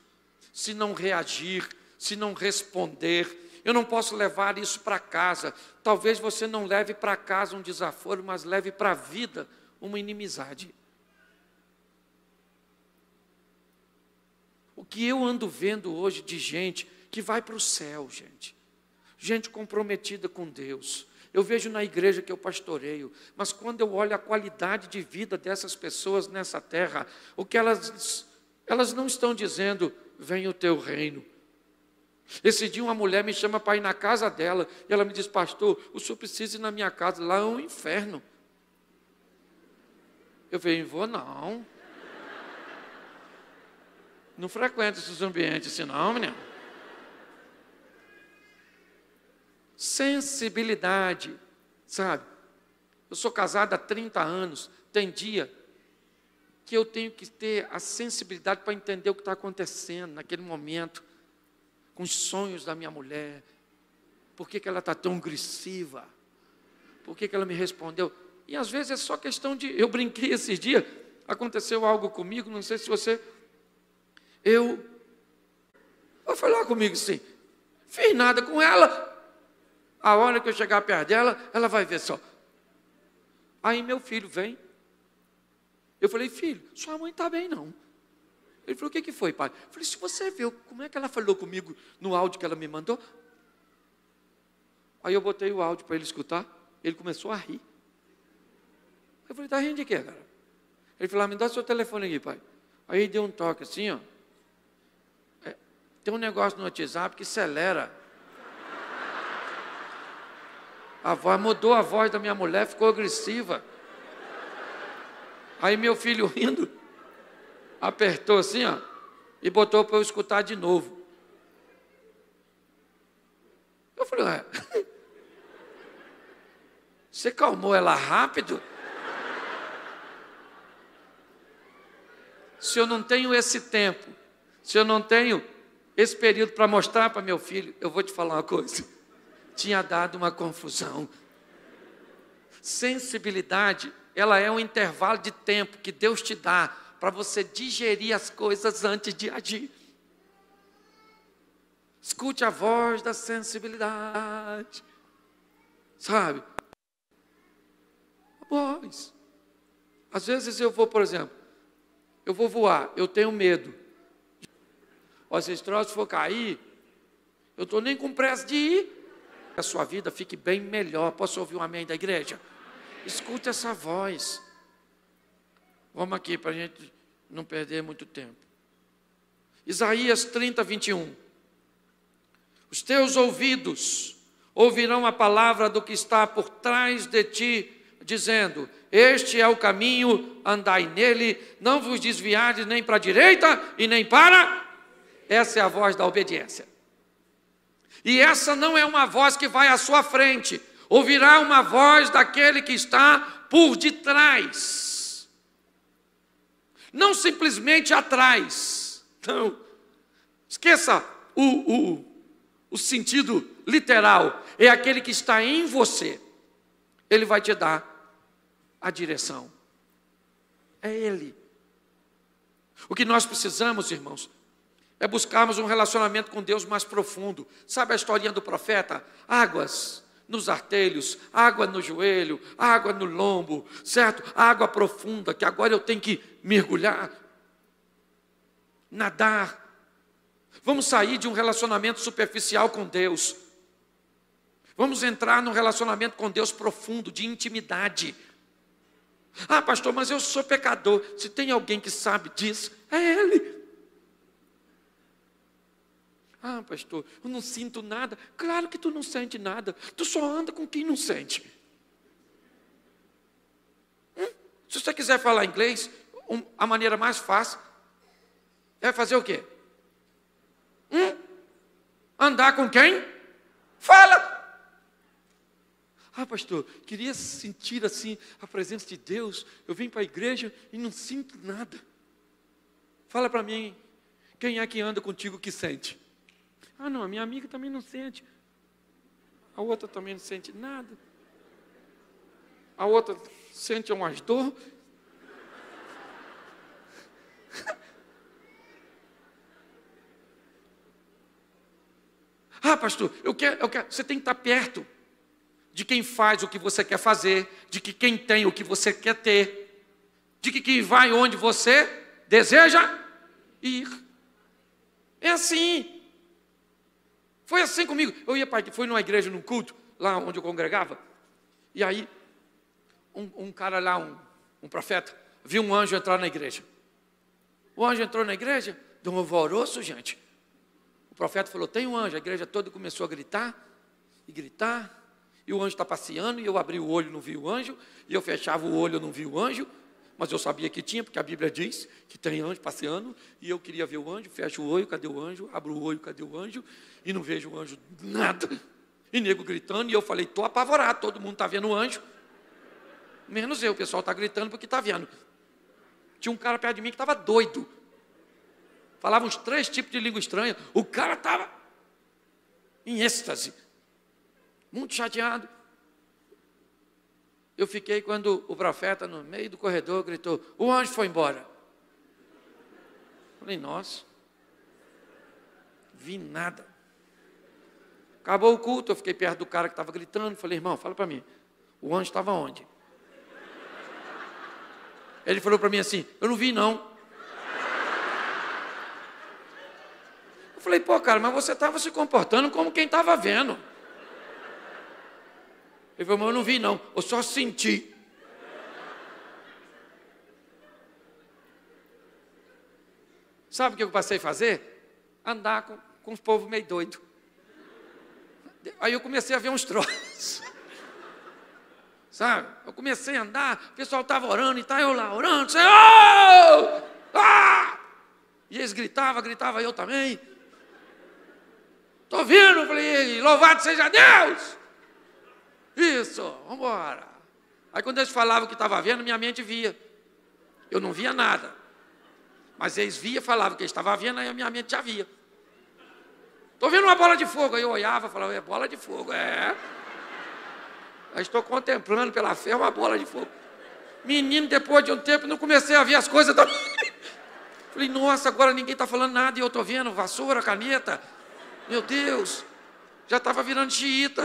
se não reagir, se não responder. Eu não posso levar isso para casa. Talvez você não leve para casa um desaforo, mas leve para a vida uma inimizade. O que eu ando vendo hoje de gente que vai para o céu, gente. Gente comprometida com Deus, eu vejo na igreja que eu pastoreio, mas quando eu olho a qualidade de vida dessas pessoas nessa terra, o que elas elas não estão dizendo, vem o teu reino. Esse dia uma mulher me chama para ir na casa dela, e ela me diz, pastor, o senhor precisa ir na minha casa, lá é um inferno. Eu falei, vou não. Não frequento esses ambientes senão, assim, não, menino. sensibilidade, sabe? Eu sou casado há 30 anos, tem dia que eu tenho que ter a sensibilidade para entender o que está acontecendo naquele momento, com os sonhos da minha mulher, por que, que ela está tão agressiva, por que, que ela me respondeu. E às vezes é só questão de. Eu brinquei esses dias, aconteceu algo comigo, não sei se você. Eu. Vai falar comigo assim. Fiz nada com ela, a hora que eu chegar perto dela, ela vai ver só. Aí meu filho vem. Eu falei, filho, sua mãe está bem não. Ele falou, o que, que foi, pai? Eu falei, se você viu como é que ela falou comigo no áudio que ela me mandou. Aí eu botei o áudio para ele escutar, ele começou a rir. Eu falei, tá rindo de quê, cara? Ele falou, ah, me dá seu telefone aqui, pai. Aí deu um toque assim, ó. É, tem um negócio no WhatsApp que acelera a voz mudou a voz da minha mulher, ficou agressiva. Aí meu filho rindo, apertou assim, ó, e botou para eu escutar de novo. Eu falei, ué, você calmou ela rápido? Se eu não tenho esse tempo, se eu não tenho esse período para mostrar para meu filho, eu vou te falar uma coisa tinha dado uma confusão. Sensibilidade, ela é um intervalo de tempo que Deus te dá para você digerir as coisas antes de agir. Escute a voz da sensibilidade. Sabe? A voz. Às vezes eu vou, por exemplo, eu vou voar, eu tenho medo. Ó, se esse troço for cair, eu estou nem com pressa de ir a sua vida fique bem melhor. Posso ouvir um amém da igreja? Escute essa voz. Vamos aqui para a gente não perder muito tempo. Isaías 30, 21. Os teus ouvidos ouvirão a palavra do que está por trás de ti, dizendo: Este é o caminho, andai nele, não vos desviardes nem para a direita e nem para. Essa é a voz da obediência. E essa não é uma voz que vai à sua frente, ouvirá uma voz daquele que está por detrás. Não simplesmente atrás. Não. Esqueça o, o, o sentido literal. É aquele que está em você. Ele vai te dar a direção. É Ele. O que nós precisamos, irmãos, é buscarmos um relacionamento com Deus mais profundo. Sabe a historinha do profeta? Águas nos artelhos, água no joelho, água no lombo, certo? Água profunda, que agora eu tenho que mergulhar, nadar. Vamos sair de um relacionamento superficial com Deus. Vamos entrar num relacionamento com Deus profundo, de intimidade. Ah, pastor, mas eu sou pecador. Se tem alguém que sabe disso, é Ele. Ah, pastor, eu não sinto nada. Claro que tu não sente nada. Tu só anda com quem não sente. Hum? Se você quiser falar inglês, um, a maneira mais fácil é fazer o quê? Hum? Andar com quem? Fala! Ah, pastor, queria sentir assim a presença de Deus. Eu vim para a igreja e não sinto nada. Fala para mim, quem é que anda contigo que sente? Ah, não, a minha amiga também não sente. A outra também não sente nada. A outra sente umas dor. ah, pastor, eu quero, eu quero. Você tem que estar perto de quem faz o que você quer fazer, de que quem tem o que você quer ter, de que quem vai onde você deseja ir. É assim. Foi assim comigo. Eu ia para, fui numa igreja, num culto, lá onde eu congregava. E aí, um, um cara lá, um, um profeta, viu um anjo entrar na igreja. O anjo entrou na igreja, deu um alvoroço, gente. O profeta falou: Tem um anjo. A igreja toda começou a gritar, e gritar. E o anjo está passeando, e eu abri o olho, não vi o anjo. E eu fechava o olho, não vi o anjo. Mas eu sabia que tinha, porque a Bíblia diz que tem anjo passeando. E eu queria ver o anjo, fecho o olho, cadê o anjo? Abro o olho, cadê o anjo? e não vejo o anjo nada. E nego gritando, e eu falei, estou apavorado, todo mundo está vendo o anjo. Menos eu, o pessoal está gritando porque está vendo. Tinha um cara perto de mim que estava doido. Falava uns três tipos de língua estranha. O cara estava em êxtase. Muito chateado. Eu fiquei quando o profeta, no meio do corredor, gritou: O anjo foi embora. Falei, nossa, vi nada. Acabou o culto, eu fiquei perto do cara que estava gritando, falei, irmão, fala para mim, o anjo estava onde? Ele falou para mim assim, eu não vi não. Eu falei, pô, cara, mas você estava se comportando como quem estava vendo. Ele falou, mas eu não vi não, eu só senti. Sabe o que eu passei a fazer? Andar com, com os povos meio doido. Aí eu comecei a ver uns troços. Sabe? Eu comecei a andar, o pessoal estava orando, e tá eu lá orando, Senhor! Ah! E eles gritavam, gritava eu também. Estou vindo, falei, louvado seja Deus! Isso, vamos embora. Aí quando eles falavam que estava vendo, minha mente via. Eu não via nada. Mas eles via, falavam que estava vendo, aí a minha mente já via. Estou vendo uma bola de fogo. Aí eu olhava e falava, é bola de fogo, é. Aí estou contemplando pela fé uma bola de fogo. Menino, depois de um tempo, não comecei a ver as coisas. Falei, nossa, agora ninguém está falando nada e eu estou vendo vassoura, caneta. Meu Deus, já estava virando xiita.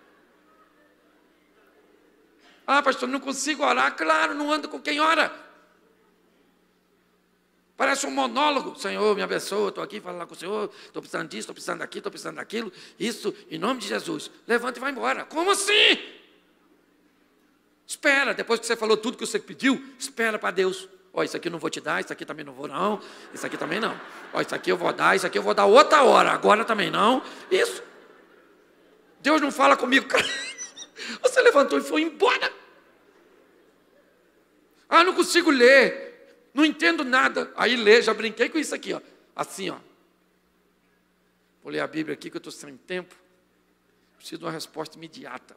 ah, pastor, não consigo orar. Claro, não ando com quem ora. Parece um monólogo. Senhor, me abençoa, estou aqui falando com o Senhor, estou precisando disso, estou precisando daquilo, estou precisando daquilo. Isso, em nome de Jesus. Levanta e vai embora. Como assim? Espera, depois que você falou tudo que você pediu, espera para Deus. Ó, isso aqui eu não vou te dar, isso aqui também não vou não, isso aqui também não. Ó, isso aqui eu vou dar, isso aqui eu vou dar outra hora, agora também não. Isso. Deus não fala comigo. Você levantou e foi embora. Ah, não consigo ler não entendo nada. Aí lê, já brinquei com isso aqui, ó. Assim, ó. Vou ler a Bíblia aqui que eu estou sem tempo. Preciso de uma resposta imediata.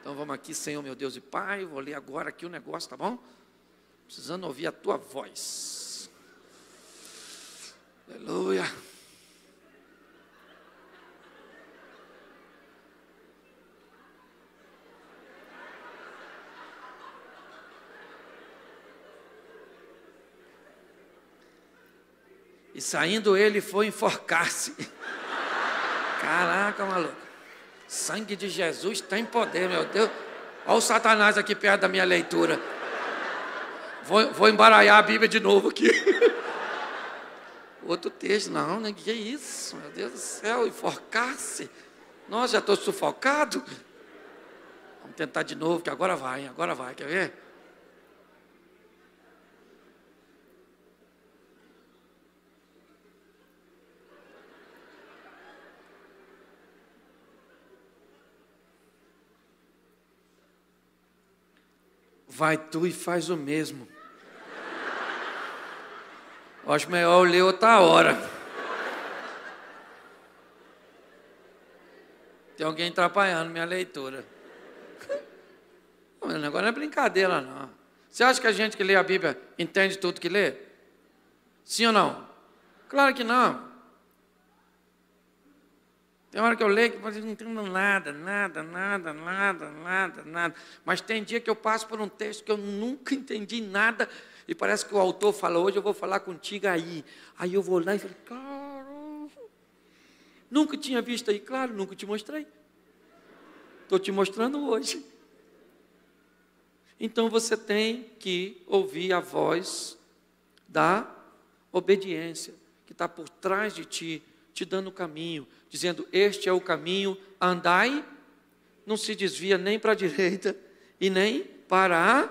Então vamos aqui, Senhor meu Deus e Pai, vou ler agora aqui o negócio, tá bom? Precisando ouvir a tua voz. Aleluia. E saindo ele foi enforcar-se. Caraca, maluco. Sangue de Jesus tem poder, meu Deus. Olha o Satanás aqui perto da minha leitura. Vou, vou embaralhar a Bíblia de novo aqui. Outro texto, não, né? Que isso, meu Deus do céu, enforcar-se. Nossa, já estou sufocado. Vamos tentar de novo, que agora vai, agora vai, quer ver? Vai tu e faz o mesmo. Acho melhor eu ler tá outra hora. Tem alguém atrapalhando minha leitura. O negócio não é brincadeira, não. Você acha que a gente que lê a Bíblia entende tudo que lê? Sim ou não? Claro que não. Tem hora que eu leio que eu assim, não entendo nada, nada, nada, nada, nada, nada. Mas tem dia que eu passo por um texto que eu nunca entendi nada e parece que o autor fala, hoje eu vou falar contigo aí. Aí eu vou lá e falo, cara, nunca tinha visto aí, claro, nunca te mostrei. Estou te mostrando hoje. Então você tem que ouvir a voz da obediência que está por trás de ti te dando o caminho, dizendo: Este é o caminho, andai, não se desvia nem para a direita e nem para a.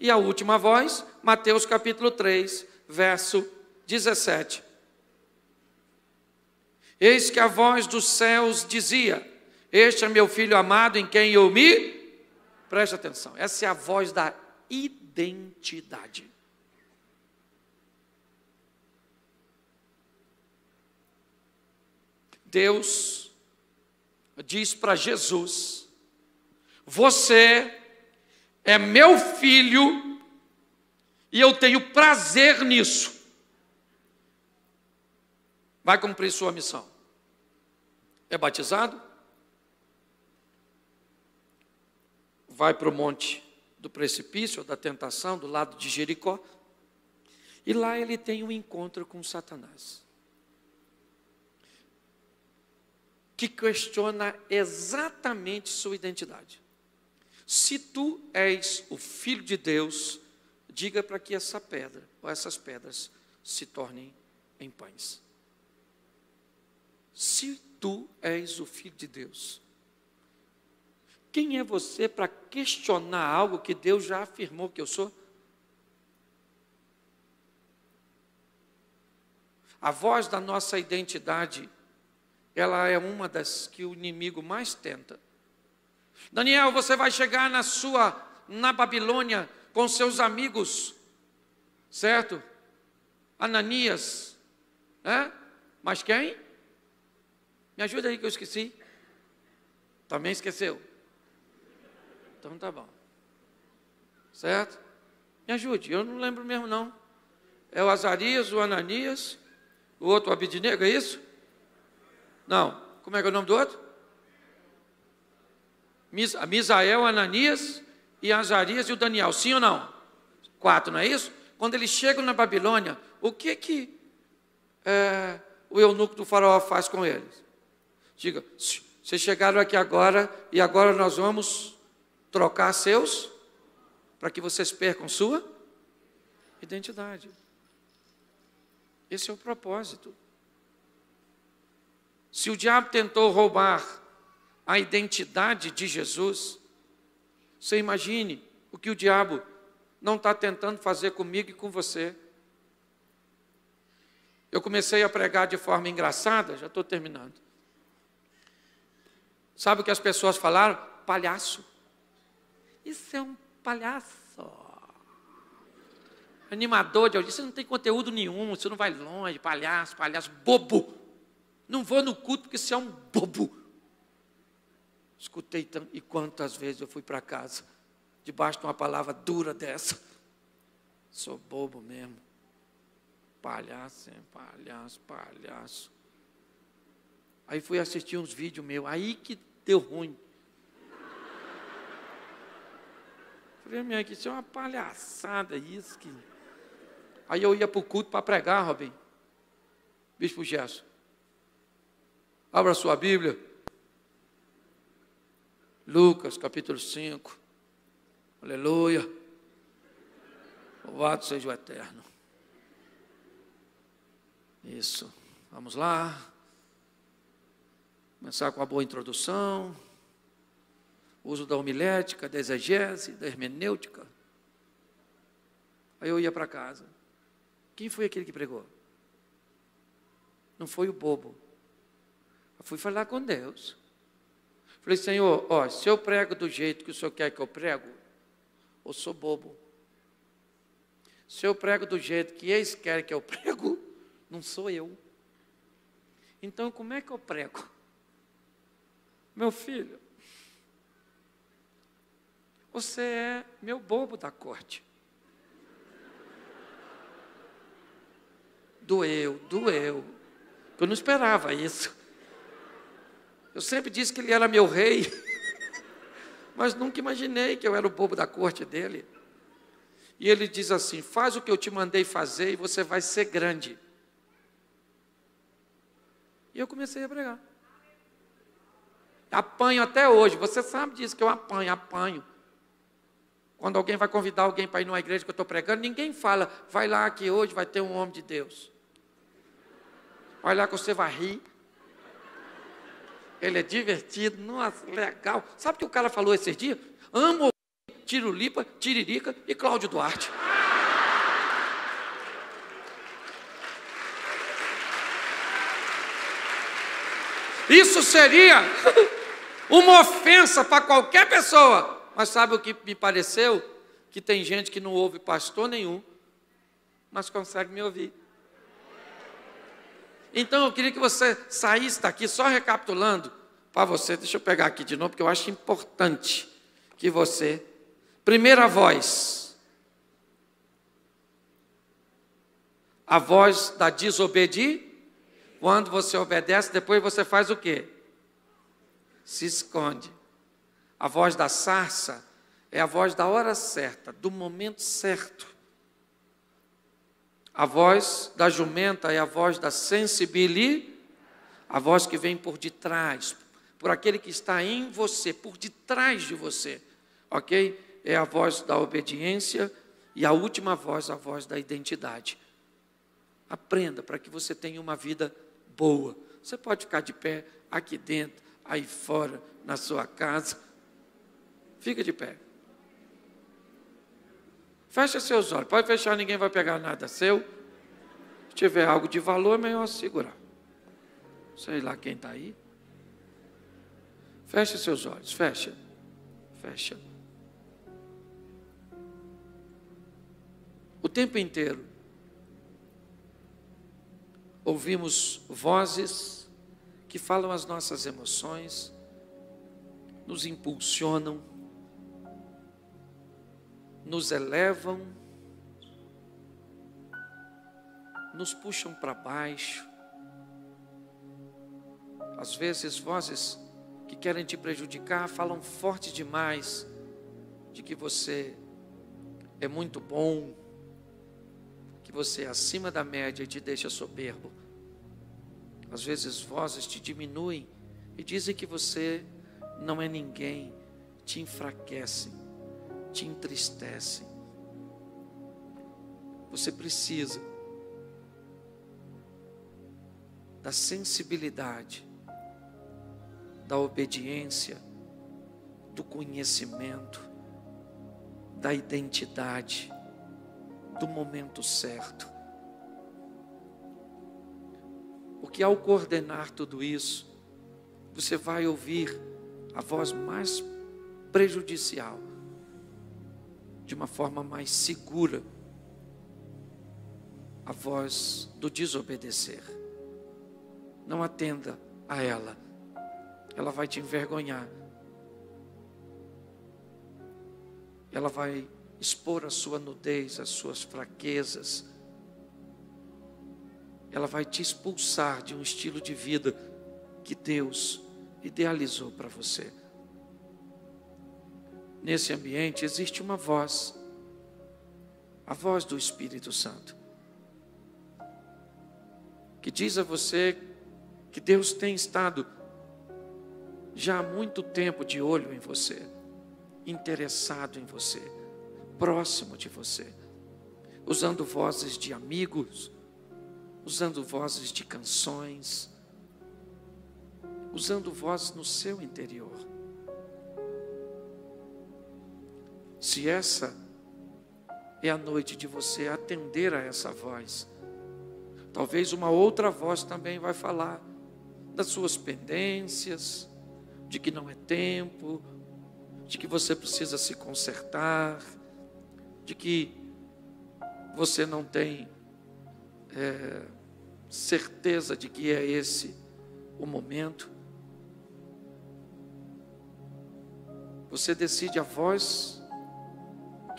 E a última voz, Mateus capítulo 3, verso 17. Eis que a voz dos céus dizia: Este é meu filho amado em quem eu me. Preste atenção, essa é a voz da identidade. Deus diz para Jesus: Você é meu filho e eu tenho prazer nisso. Vai cumprir sua missão. É batizado? Vai para o monte do precipício, da tentação, do lado de Jericó. E lá ele tem um encontro com Satanás. que questiona exatamente sua identidade. Se tu és o filho de Deus, diga para que essa pedra ou essas pedras se tornem em pães. Se tu és o filho de Deus, quem é você para questionar algo que Deus já afirmou que eu sou? A voz da nossa identidade ela é uma das que o inimigo mais tenta. Daniel, você vai chegar na sua na Babilônia com seus amigos, certo? Ananias, né? Mas quem? Me ajuda aí que eu esqueci. Também esqueceu. Então tá bom. Certo? Me ajude, eu não lembro mesmo não. É o Azarias, o Ananias, o outro Abidinego, é isso? Não, como é que é o nome do outro? Misael, Ananias e Azarias e o Daniel, sim ou não? Quatro, não é isso? Quando eles chegam na Babilônia, o que que é, o eunuco do faraó faz com eles? Diga, vocês chegaram aqui agora e agora nós vamos trocar seus para que vocês percam sua identidade. Esse é o propósito. Se o diabo tentou roubar a identidade de Jesus, você imagine o que o diabo não está tentando fazer comigo e com você. Eu comecei a pregar de forma engraçada, já estou terminando. Sabe o que as pessoas falaram? Palhaço. Isso é um palhaço. Animador de audiência, não tem conteúdo nenhum, você não vai longe, palhaço, palhaço, bobo. Não vou no culto porque você é um bobo. Escutei e quantas vezes eu fui para casa debaixo de uma palavra dura dessa. Sou bobo mesmo. Palhaço, hein? palhaço, palhaço. Aí fui assistir uns vídeos meus, aí que deu ruim. Falei, minha, que isso é uma palhaçada isso. Que... Aí eu ia para o culto para pregar, Robin. Bispo Gerson. Abra sua Bíblia. Lucas capítulo 5. Aleluia. Louvado seja o Eterno. Isso. Vamos lá. Começar com uma boa introdução. Uso da homilética, da exegese, da hermenêutica. Aí eu ia para casa. Quem foi aquele que pregou? Não foi o bobo. Eu fui falar com Deus. Falei, Senhor, ó, se eu prego do jeito que o Senhor quer que eu prego, eu sou bobo. Se eu prego do jeito que eles querem que eu prego, não sou eu. Então, como é que eu prego? Meu filho, você é meu bobo da corte. Doeu, doeu. Eu não esperava isso. Eu sempre disse que ele era meu rei, mas nunca imaginei que eu era o bobo da corte dele. E ele diz assim: Faz o que eu te mandei fazer e você vai ser grande. E eu comecei a pregar. Apanho até hoje, você sabe disso que eu apanho, apanho. Quando alguém vai convidar alguém para ir numa igreja que eu estou pregando, ninguém fala, vai lá que hoje vai ter um homem de Deus. Vai lá que você vai rir ele é divertido, nossa, legal. Sabe o que o cara falou esses dias? Amo ouvir Tirulipa, Tiririca e Cláudio Duarte. Isso seria uma ofensa para qualquer pessoa. Mas sabe o que me pareceu? Que tem gente que não ouve pastor nenhum, mas consegue me ouvir. Então eu queria que você saísse daqui, só recapitulando para você, deixa eu pegar aqui de novo, porque eu acho importante que você. Primeira voz. A voz da desobediência. Quando você obedece, depois você faz o quê? Se esconde. A voz da sarça é a voz da hora certa, do momento certo. A voz da jumenta é a voz da sensibilidade, a voz que vem por detrás, por aquele que está em você, por detrás de você, ok? É a voz da obediência e a última voz, a voz da identidade. Aprenda para que você tenha uma vida boa. Você pode ficar de pé aqui dentro, aí fora, na sua casa. Fica de pé. Fecha seus olhos. Pode fechar, ninguém vai pegar nada seu. Se tiver algo de valor, é melhor segurar. Sei lá quem está aí. Fecha seus olhos, fecha. Fecha. O tempo inteiro ouvimos vozes que falam as nossas emoções, nos impulsionam, nos elevam, nos puxam para baixo. Às vezes, vozes que querem te prejudicar falam forte demais de que você é muito bom, que você é acima da média e te deixa soberbo. Às vezes, vozes te diminuem e dizem que você não é ninguém, te enfraquecem te entristecem. Você precisa da sensibilidade, da obediência, do conhecimento, da identidade, do momento certo. Porque ao coordenar tudo isso, você vai ouvir a voz mais prejudicial de uma forma mais segura a voz do desobedecer. Não atenda a ela, ela vai te envergonhar, ela vai expor a sua nudez, as suas fraquezas, ela vai te expulsar de um estilo de vida que Deus idealizou para você nesse ambiente existe uma voz, a voz do Espírito Santo, que diz a você que Deus tem estado já há muito tempo de olho em você, interessado em você, próximo de você, usando vozes de amigos, usando vozes de canções, usando vozes no seu interior. Se essa é a noite de você atender a essa voz, talvez uma outra voz também vai falar das suas pendências, de que não é tempo, de que você precisa se consertar, de que você não tem é, certeza de que é esse o momento. Você decide a voz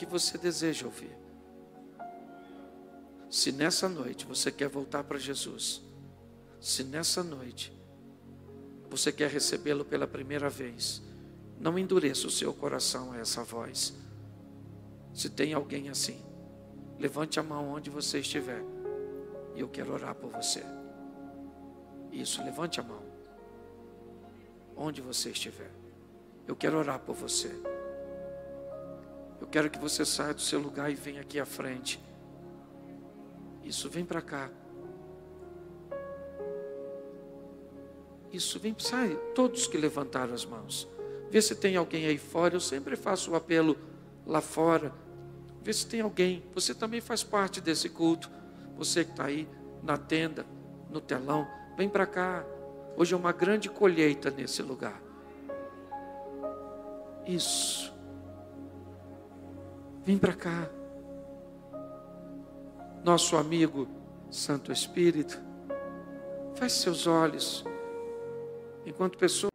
que você deseja ouvir. Se nessa noite você quer voltar para Jesus, se nessa noite você quer recebê-lo pela primeira vez, não endureça o seu coração a essa voz. Se tem alguém assim, levante a mão onde você estiver e eu quero orar por você. Isso, levante a mão. Onde você estiver, eu quero orar por você. Eu quero que você saia do seu lugar e venha aqui à frente. Isso, vem para cá. Isso, vem, sai. Todos que levantaram as mãos. Vê se tem alguém aí fora. Eu sempre faço o apelo lá fora. Vê se tem alguém. Você também faz parte desse culto. Você que está aí na tenda, no telão, vem para cá. Hoje é uma grande colheita nesse lugar. Isso. Vem para cá. Nosso amigo Santo Espírito, feche seus olhos. Enquanto pessoas